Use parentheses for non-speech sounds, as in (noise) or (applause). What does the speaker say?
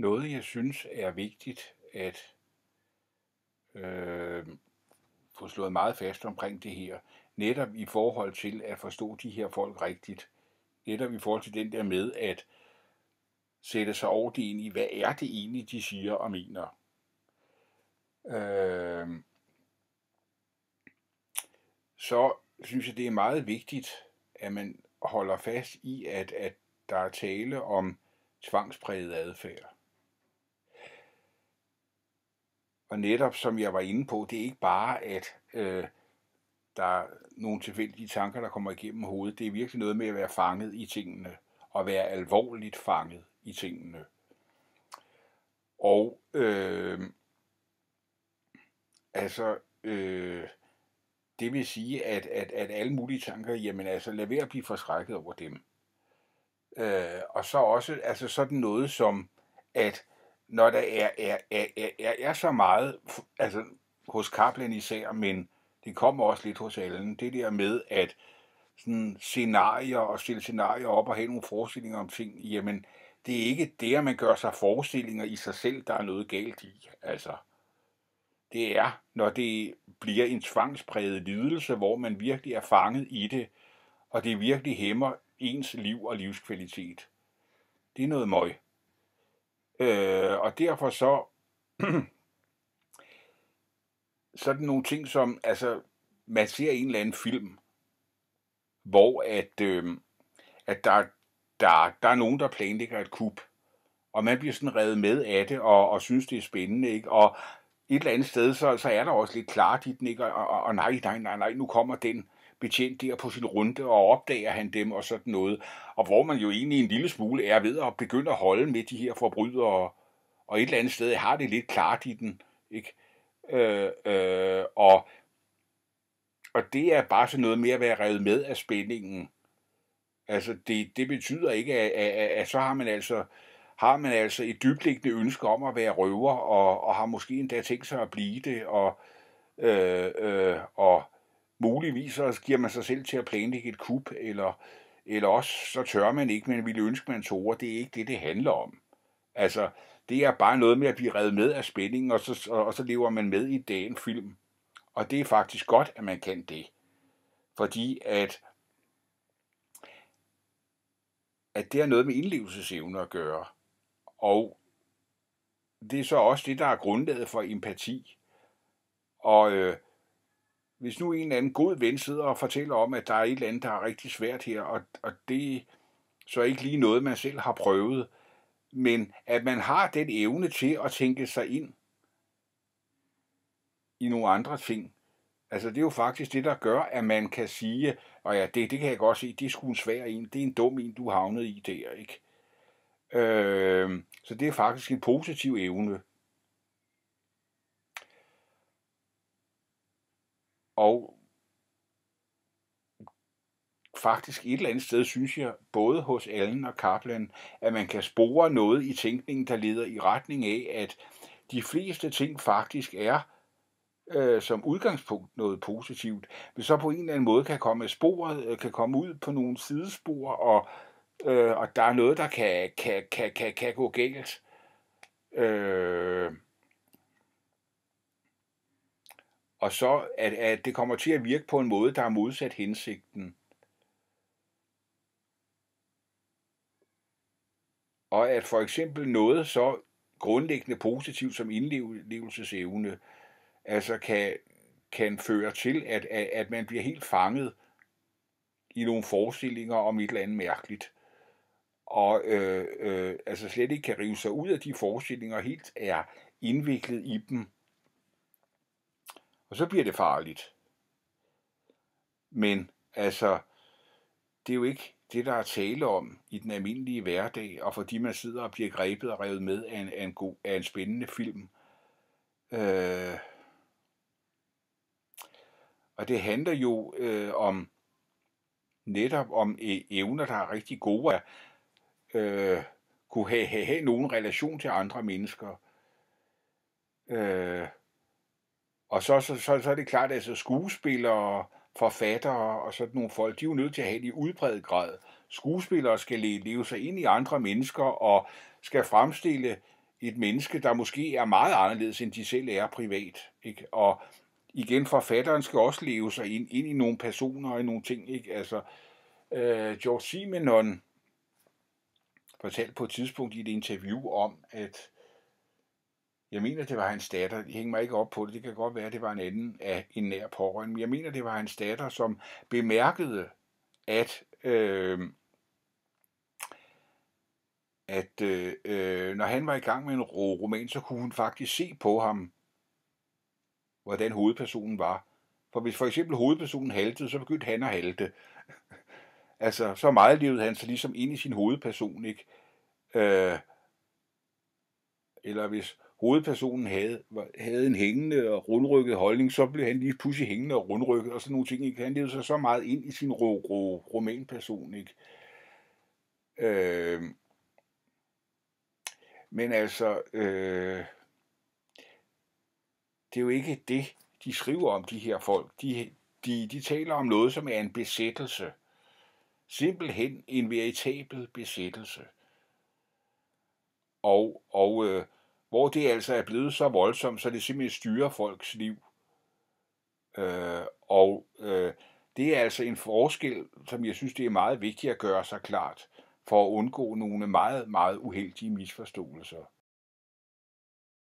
Noget, jeg synes er vigtigt at øh, få slået meget fast omkring det her, netop i forhold til at forstå de her folk rigtigt, netop i forhold til den der med at sætte sig over det ind i, hvad er det egentlig, de siger og mener. Øh, så synes jeg, det er meget vigtigt, at man holder fast i, at, at der er tale om tvangspræget adfærd. Og netop, som jeg var inde på, det er ikke bare, at øh, der er nogle tilfældige tanker, der kommer igennem hovedet. Det er virkelig noget med at være fanget i tingene, og være alvorligt fanget i tingene. Og øh, altså, øh, det vil sige, at, at, at alle mulige tanker, jamen altså, lad være at blive forskrækket over dem. Øh, og så også, altså sådan noget som, at når der er, er, er, er, er, er så meget, altså hos Kaplan især, men det kommer også lidt hos alle, det der med, at sådan scenarier og stille scenarier op og have nogle forestillinger om ting, jamen det er ikke det, at man gør sig forestillinger i sig selv, der er noget galt i. Altså, det er, når det bliver en tvangspræget lidelse, hvor man virkelig er fanget i det, og det virkelig hæmmer ens liv og livskvalitet. Det er noget møg. Øh, og derfor så (clears throat) så det nogle ting som, altså, man ser en eller anden film, hvor at, øh, at der, der, der er nogen, der planlægger et kub, og man bliver sådan revet med af det, og, og synes, det er spændende, ikke? Og et eller andet sted, så, så er der også lidt klart i den, ikke? Og, og, og nej, nej, nej, nej, nu kommer den betjent der på sin runde, og opdager han dem og sådan noget. Og hvor man jo egentlig en lille smule er ved at begynde at holde med de her forbrydere, og et eller andet sted har det lidt klart i den. Ikke? Øh, øh, og, og det er bare sådan noget med at være revet med af spændingen. Altså, det, det betyder ikke, at, at, at, at så har man altså har man altså et dybliggende ønske om at være røver, og, og har måske endda tænkt sig at blive det, og, øh, øh, og Muligvis så giver man sig selv til at planlægge et kub, eller, eller også så tør man ikke, men ville ønske, man tog, det er ikke det, det handler om. Altså, det er bare noget med at blive reddet med af spændingen, og så, og, og så lever man med i dagen film. Og det er faktisk godt, at man kan det. Fordi at, at det har noget med indlevelsesevne at gøre. Og det er så også det, der er grundlaget for empati. Og øh, hvis nu en eller anden god ven sidder og fortæller om, at der er et eller andet, der er rigtig svært her, og, og det er så ikke lige noget, man selv har prøvet, men at man har den evne til at tænke sig ind i nogle andre ting. Altså det er jo faktisk det, der gør, at man kan sige, og ja, det, det kan jeg godt se, det er sgu en svær en, det er en dum en, du havnede i der, ikke? Øh, så det er faktisk en positiv evne. Og faktisk et eller andet sted, synes jeg, både hos Allen og Kaplan, at man kan spore noget i tænkningen, der leder i retning af, at de fleste ting faktisk er øh, som udgangspunkt noget positivt, men så på en eller anden måde kan komme sporet, øh, kan komme ud på nogle sidespor, og, øh, og der er noget, der kan, kan, kan, kan, kan gå galt. Øh, og så at, at det kommer til at virke på en måde, der er modsat hensigten. Og at for eksempel noget så grundlæggende positivt som indlevelsesevne, altså kan, kan føre til, at, at, man bliver helt fanget i nogle forestillinger om et eller andet mærkeligt. Og øh, øh, altså slet ikke kan rive sig ud af de forestillinger, helt er indviklet i dem. Og så bliver det farligt. Men altså, det er jo ikke det, der er tale om i den almindelige hverdag, og fordi man sidder og bliver grebet og revet med af en, af en, god, af en spændende film. Øh, og det handler jo øh, om netop om e, evner, der er rigtig gode at øh, kunne have, have, have nogen relation til andre mennesker. Øh, og så, så, så, så er det klart, at altså skuespillere, forfattere og sådan nogle folk, de er jo nødt til at have det i udbredet grad. Skuespillere skal leve sig ind i andre mennesker og skal fremstille et menneske, der måske er meget anderledes, end de selv er privat. Ikke? Og igen, forfatteren skal også leve sig ind, ind i nogle personer og i nogle ting. Ikke? Altså, øh, George Simenon fortalte på et tidspunkt i et interview om, at jeg mener, det var hans datter. Jeg hængte mig ikke op på det. Det kan godt være, det var en anden af en nær pårørende. Men jeg mener, det var hans datter, som bemærkede, at, øh, at øh, øh når han var i gang med en roman, så kunne hun faktisk se på ham, hvordan hovedpersonen var. For hvis for eksempel hovedpersonen haltede, så begyndte han at halte. (laughs) altså, så meget levede han sig ligesom ind i sin hovedperson, ikke? Øh, eller hvis hovedpersonen havde, havde en hængende og rundrykket holdning, så blev han lige pludselig hængende og rundrykket, og sådan nogle ting. Ikke? Han levede sig så meget ind i sin ro, ro, romanperson. Ikke? Øh, men altså, øh, det er jo ikke det, de skriver om de her folk. De, de, de taler om noget, som er en besættelse. Simpelthen en veritabel besættelse. Og, og øh, hvor det altså er blevet så voldsomt, så det simpelthen styrer folks liv. Øh, og øh, det er altså en forskel, som jeg synes, det er meget vigtigt at gøre sig klart, for at undgå nogle meget, meget uheldige misforståelser.